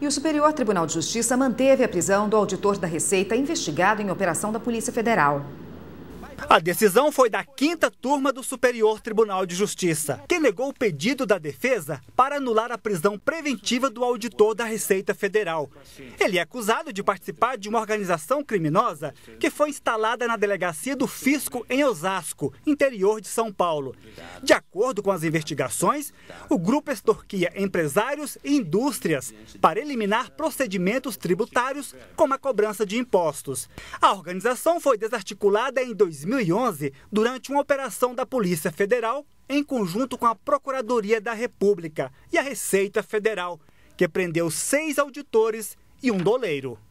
E o Superior Tribunal de Justiça manteve a prisão do auditor da Receita investigado em operação da Polícia Federal. A decisão foi da quinta turma do Superior Tribunal de Justiça, que negou o pedido da defesa para anular a prisão preventiva do auditor da Receita Federal. Ele é acusado de participar de uma organização criminosa que foi instalada na delegacia do Fisco em Osasco, interior de São Paulo. De acordo com as investigações, o grupo extorquia empresários e indústrias para eliminar procedimentos tributários como a cobrança de impostos. A organização foi desarticulada em 2000 2011 durante uma operação da Polícia Federal em conjunto com a Procuradoria da República e a Receita Federal, que prendeu seis auditores e um doleiro.